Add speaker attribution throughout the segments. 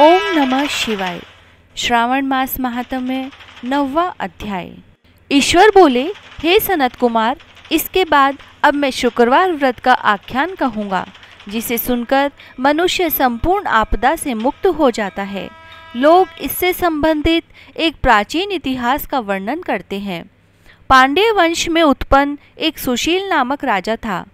Speaker 1: ओम नमः शिवाय श्रावण मास महात्म्य नववा अध्याय ईश्वर बोले हे सनत कुमार इसके बाद अब मैं शुक्रवार व्रत का आख्यान कहूँगा जिसे सुनकर मनुष्य संपूर्ण आपदा से मुक्त हो जाता है लोग इससे संबंधित एक प्राचीन इतिहास का वर्णन करते हैं पांडे वंश में उत्पन्न एक सुशील नामक राजा था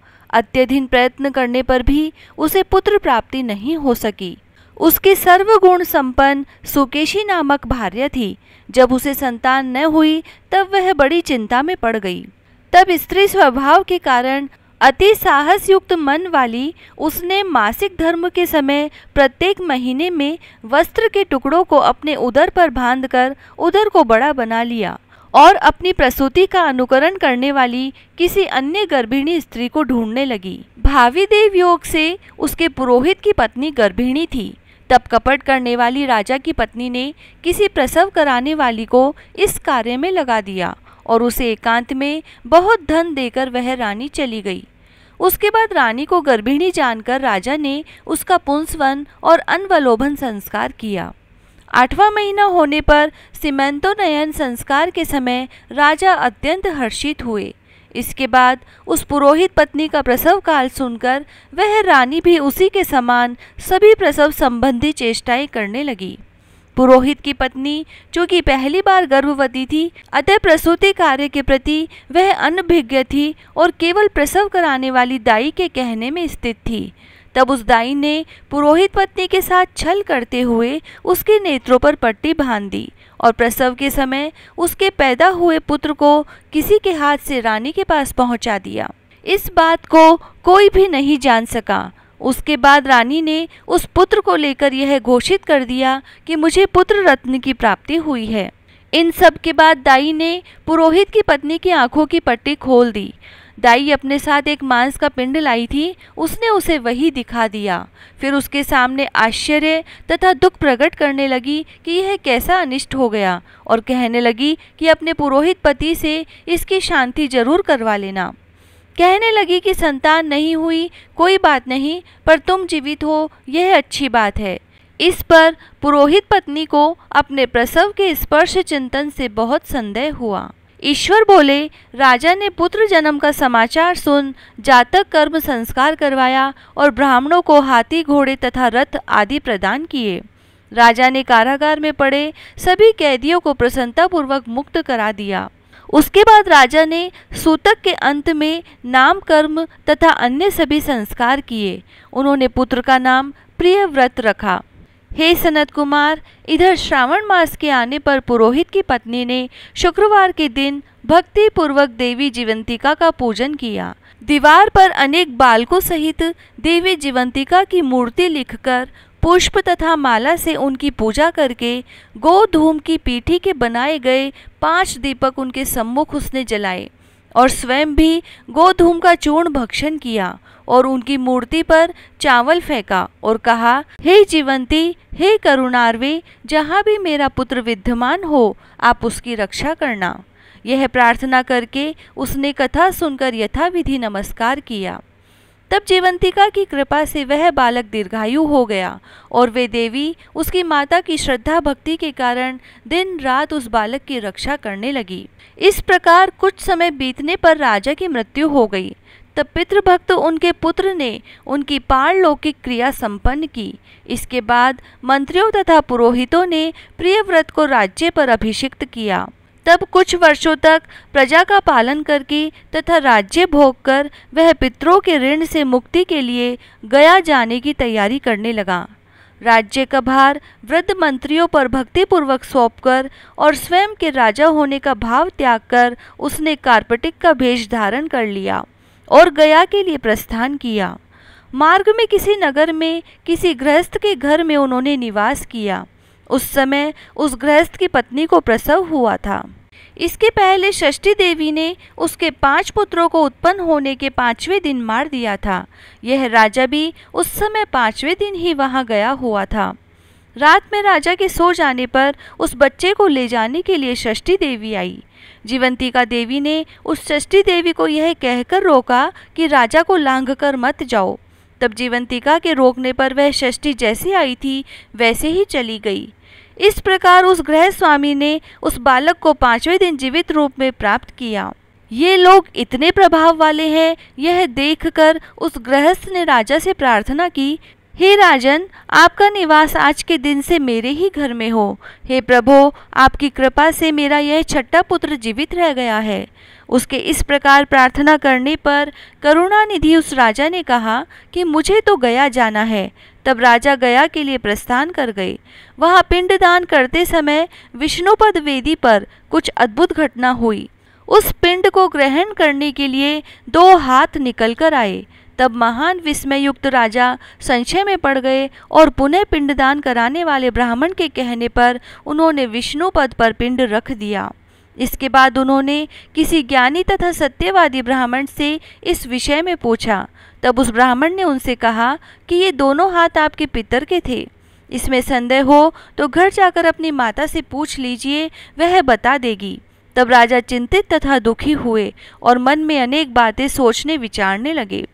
Speaker 1: अत्यधिक प्रयत्न करने पर भी उसे पुत्र प्राप्ति नहीं हो सकी सर्व सर्वगुण संपन्न सुकेशी नामक भार्य थी जब उसे संतान न हुई तब वह बड़ी चिंता में पड़ गई तब स्त्री स्वभाव के कारण अति साहस युक्त मन वाली उसने मासिक धर्म के समय प्रत्येक महीने में वस्त्र के टुकड़ों को अपने उदर पर बांधकर उदर को बड़ा बना लिया और अपनी प्रसूति का अनुकरण करने वाली किसी अन्य गर्भिणी स्त्री को ढूंढने लगी भावी देव योग से उसके पुरोहित की पत्नी गर्भिणी थी तब कपट करने वाली राजा की पत्नी ने किसी प्रसव कराने वाली को इस कार्य में लगा दिया और उसे एकांत में बहुत धन देकर वह रानी चली गई उसके बाद रानी को गर्भिणी जानकर राजा ने उसका पुंसवन और अनवलोभन संस्कार किया आठवां महीना होने पर सीमंतोनयन संस्कार के समय राजा अत्यंत हर्षित हुए इसके बाद उस पुरोहित पत्नी का प्रसव काल सुनकर वह रानी भी उसी के समान सभी प्रसव संबंधी चेष्टाएं करने लगी पुरोहित की पत्नी जो कि पहली बार गर्भवती थी अतः प्रसूति कार्य के प्रति वह अनभिज्ञ थी और केवल प्रसव कराने वाली दाई के कहने में स्थित थी तब उस दाई ने पुरोहित पत्नी के साथ छल करते हुए उसके नेत्रों पर पट्टी बांध दी और प्रसव के समय उसके पैदा हुए पुत्र को किसी के हाथ से रानी के पास पहुंचा दिया इस बात को कोई भी नहीं जान सका उसके बाद रानी ने उस पुत्र को लेकर यह घोषित कर दिया कि मुझे पुत्र रत्न की प्राप्ति हुई है इन सब के बाद दाई ने पुरोहित की पत्नी की आंखों की पट्टी खोल दी दाई अपने साथ एक मांस का पिंड लाई थी उसने उसे वही दिखा दिया फिर उसके सामने आश्चर्य तथा दुख प्रकट करने लगी कि यह कैसा अनिष्ट हो गया और कहने लगी कि अपने पुरोहित पति से इसकी शांति जरूर करवा लेना कहने लगी कि संतान नहीं हुई कोई बात नहीं पर तुम जीवित हो यह अच्छी बात है इस पर पुरोहित पत्नी को अपने प्रसव के स्पर्श चिंतन से बहुत संदेह हुआ ईश्वर बोले राजा ने पुत्र जन्म का समाचार सुन जातक कर्म संस्कार करवाया और ब्राह्मणों को हाथी घोड़े तथा रथ आदि प्रदान किए राजा ने कारागार में पड़े सभी कैदियों को प्रसन्नतापूर्वक मुक्त करा दिया उसके बाद राजा ने सूतक के अंत में नाम कर्म तथा अन्य सभी संस्कार किए उन्होंने पुत्र का नाम प्रियव्रत रखा हे सनत कुमार इधर श्रावण मास के आने पर पुरोहित की पत्नी ने शुक्रवार के दिन भक्ति पूर्वक देवी जीवंतिका का पूजन किया दीवार पर अनेक बालकों सहित देवी जीवंतिका की मूर्ति लिखकर पुष्प तथा माला से उनकी पूजा करके गोधूम की पीठी के बनाए गए पांच दीपक उनके सम्मुख उसने जलाए और स्वयं भी गोधूम का चूर्ण भक्षण किया और उनकी मूर्ति पर चावल फेंका और कहा हे hey जीवंती हे करुणार्वे जहाँ भी मेरा पुत्र विद्यमान हो आप उसकी रक्षा करना यह प्रार्थना करके उसने कथा सुनकर यथाविधि नमस्कार किया तब जीवंतिका की कृपा से वह बालक दीर्घायु हो गया और वे देवी उसकी माता की श्रद्धा भक्ति के कारण दिन रात उस बालक की रक्षा करने लगी इस प्रकार कुछ समय बीतने पर राजा की मृत्यु हो गई तब पितृभक्त उनके पुत्र ने उनकी पारलौकिक क्रिया संपन्न की इसके बाद मंत्रियों तथा पुरोहितों ने प्रियव्रत को राज्य पर अभिषिक्त किया तब कुछ वर्षों तक प्रजा का पालन करके तथा राज्य भोग कर वह पितरों के ऋण से मुक्ति के लिए गया जाने की तैयारी करने लगा राज्य का भार वृद्ध मंत्रियों पर भक्तिपूर्वक कर और स्वयं के राजा होने का भाव त्याग कर उसने कार्पेटिक का भेष धारण कर लिया और गया के लिए प्रस्थान किया मार्ग में किसी नगर में किसी गृहस्थ के घर में उन्होंने निवास किया उस समय उस गृहस्थ की पत्नी को प्रसव हुआ था इसके पहले षष्ठी देवी ने उसके पांच पुत्रों को उत्पन्न होने के पांचवें दिन मार दिया था यह राजा भी उस समय पांचवें दिन ही वहां गया हुआ था रात में राजा के सो जाने पर उस बच्चे को ले जाने के लिए षष्ठी देवी आई जीवंतिका देवी ने उस षष्ठी देवी को यह कहकर रोका कि राजा को लांघ कर मत जाओ तब जीवंतिका के रोकने पर वह षष्ठी जैसी आई थी वैसे ही चली गई इस प्रकार उस गृह स्वामी ने उस बालक को पांचवें दिन जीवित रूप में प्राप्त किया ये लोग इतने प्रभाव वाले हैं यह देखकर उस गृहस्थ ने राजा से प्रार्थना की हे राजन आपका निवास आज के दिन से मेरे ही घर में हो हे प्रभो आपकी कृपा से मेरा यह छठा पुत्र जीवित रह गया है उसके इस प्रकार प्रार्थना करने पर करुणानिधि उस राजा ने कहा कि मुझे तो गया जाना है तब राजा गया के लिए प्रस्थान कर गए वहाँ पिंडदान करते समय विष्णुपद वेदी पर कुछ अद्भुत घटना हुई उस पिंड को ग्रहण करने के लिए दो हाथ निकल कर आए तब महान विस्मयुक्त राजा संशय में पड़ गए और पुनः पिंडदान कराने वाले ब्राह्मण के कहने पर उन्होंने विष्णु पद पर पिंड रख दिया इसके बाद उन्होंने किसी ज्ञानी तथा सत्यवादी ब्राह्मण से इस विषय में पूछा तब उस ब्राह्मण ने उनसे कहा कि ये दोनों हाथ आपके पितर के थे इसमें संदेह हो तो घर जाकर अपनी माता से पूछ लीजिए वह बता देगी तब राजा चिंतित तथा दुखी हुए और मन में अनेक बातें सोचने विचारने लगे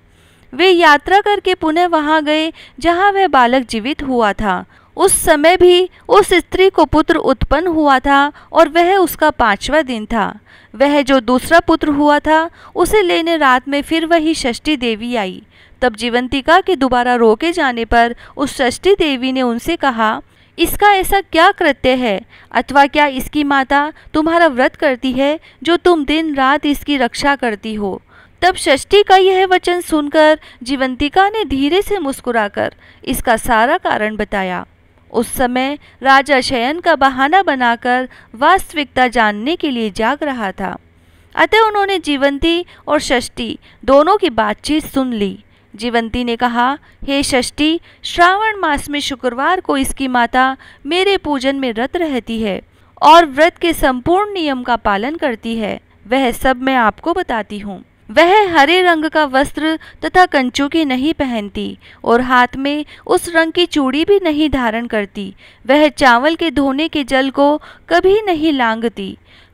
Speaker 1: वे यात्रा करके पुनः वहाँ गए जहाँ वह बालक जीवित हुआ था उस समय भी उस स्त्री को पुत्र उत्पन्न हुआ था और वह उसका पांचवा दिन था वह जो दूसरा पुत्र हुआ था उसे लेने रात में फिर वही षष्ठी देवी आई तब जीवंतिका के दोबारा रोके जाने पर उस षष्ठी देवी ने उनसे कहा इसका ऐसा क्या कृत्य है अथवा क्या इसकी माता तुम्हारा व्रत करती है जो तुम दिन रात इसकी रक्षा करती हो तब षष्ठी का यह वचन सुनकर जीवंतिका ने धीरे से मुस्कुराकर इसका सारा कारण बताया उस समय राजा शयन का बहाना बनाकर वास्तविकता जानने के लिए जाग रहा था अतः उन्होंने जीवंती और षष्ठी दोनों की बातचीत सुन ली जीवंती ने कहा हे षष्ठी श्रावण मास में शुक्रवार को इसकी माता मेरे पूजन में रत रहती है और व्रत के संपूर्ण नियम का पालन करती है वह सब मैं आपको बताती हूँ वह हरे रंग का वस्त्र तथा कंचुकी नहीं पहनती और हाथ में उस रंग की चूड़ी भी नहीं धारण करती वह चावल के धोने के जल को कभी नहीं लांगती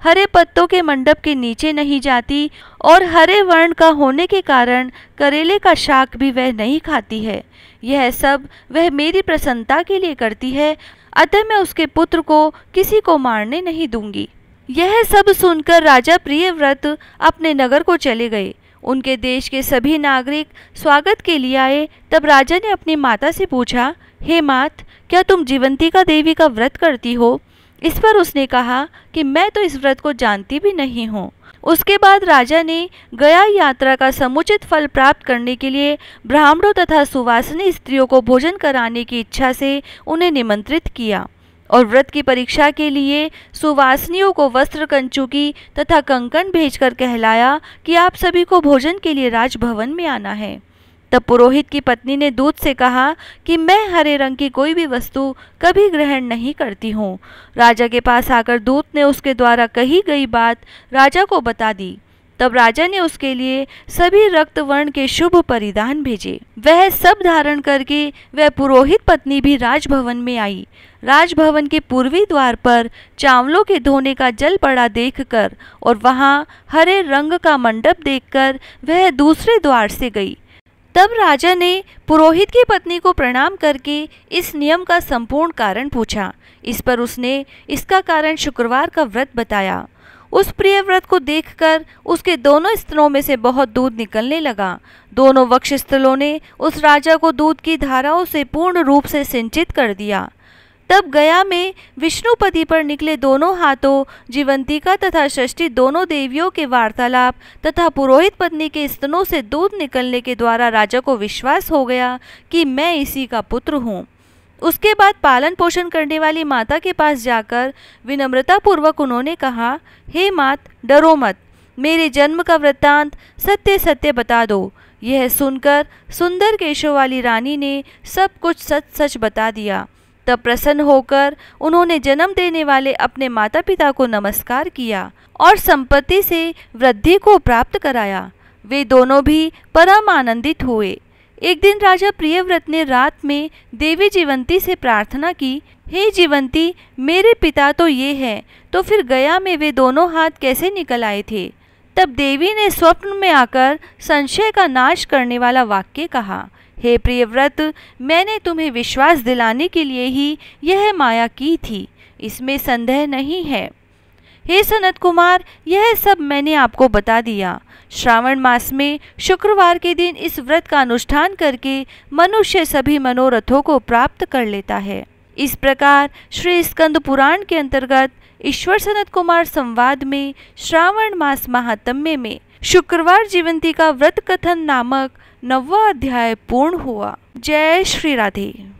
Speaker 1: हरे पत्तों के मंडप के नीचे नहीं जाती और हरे वर्ण का होने के कारण करेले का शाक भी वह नहीं खाती है यह सब वह मेरी प्रसन्नता के लिए करती है अतः मैं उसके पुत्र को किसी को मारने नहीं दूंगी यह सब सुनकर राजा प्रियव्रत अपने नगर को चले गए उनके देश के सभी नागरिक स्वागत के लिए आए तब राजा ने अपनी माता से पूछा हे मात क्या तुम जीवंतिका देवी का व्रत करती हो इस पर उसने कहा कि मैं तो इस व्रत को जानती भी नहीं हूँ उसके बाद राजा ने गया यात्रा का समुचित फल प्राप्त करने के लिए ब्राह्मणों तथा सुवासिनी स्त्रियों को भोजन कराने की इच्छा से उन्हें निमंत्रित किया और व्रत की परीक्षा के लिए सुवासनियों को वस्त्र कंचुकी तथा कंकन भेजकर कहलाया कि आप सभी को भोजन के लिए राजभवन में आना है तब पुरोहित की पत्नी ने दूत से कहा कि मैं हरे रंग की कोई भी वस्तु कभी ग्रहण नहीं करती हूँ राजा के पास आकर दूत ने उसके द्वारा कही गई बात राजा को बता दी तब राजा ने उसके लिए सभी रक्त वर्ण के शुभ परिधान भेजे वह सब धारण करके वह पुरोहित पत्नी भी राजभवन में आई राजभवन के पूर्वी द्वार पर चावलों के धोने का जल पड़ा देखकर और वहाँ हरे रंग का मंडप देखकर वह दूसरे द्वार से गई तब राजा ने पुरोहित की पत्नी को प्रणाम करके इस नियम का संपूर्ण कारण पूछा इस पर उसने इसका कारण शुक्रवार का व्रत बताया उस प्रिय व्रत को देखकर उसके दोनों स्तनों में से बहुत दूध निकलने लगा दोनों वक्षस्थलों ने उस राजा को दूध की धाराओं से पूर्ण रूप से सिंचित कर दिया तब गया में विष्णुपति पर निकले दोनों हाथों जीवंतिका तथा षष्ठी दोनों देवियों के वार्तालाप तथा पुरोहित पत्नी के स्तनों से दूध निकलने के द्वारा राजा को विश्वास हो गया कि मैं इसी का पुत्र हूँ उसके बाद पालन पोषण करने वाली माता के पास जाकर विनम्रतापूर्वक उन्होंने कहा हे मात डरो मत मेरे जन्म का वृत्तांत सत्य सत्य बता दो यह सुनकर सुंदर केशव वाली रानी ने सब कुछ सच सच बता दिया तब प्रसन्न होकर उन्होंने जन्म देने वाले अपने माता पिता को नमस्कार किया और संपत्ति से वृद्धि को प्राप्त कराया वे दोनों भी परम आनंदित हुए एक दिन राजा प्रियव्रत ने रात में देवी जीवंती से प्रार्थना की हे जीवंती मेरे पिता तो ये हैं तो फिर गया में वे दोनों हाथ कैसे निकल आए थे तब देवी ने स्वप्न में आकर संशय का नाश करने वाला वाक्य कहा हे प्रियव्रत मैंने तुम्हें विश्वास दिलाने के लिए ही यह माया की थी इसमें संदेह नहीं है हे सनत कुमार यह सब मैंने आपको बता दिया श्रावण मास में शुक्रवार के दिन इस व्रत का अनुष्ठान करके मनुष्य सभी मनोरथों को प्राप्त कर लेता है इस प्रकार श्री स्कंद पुराण के अंतर्गत ईश्वर सनत कुमार संवाद में श्रावण मास महात्म्य में शुक्रवार जीवंती का व्रत कथन नामक नवा अध्याय पूर्ण हुआ जय श्री राधे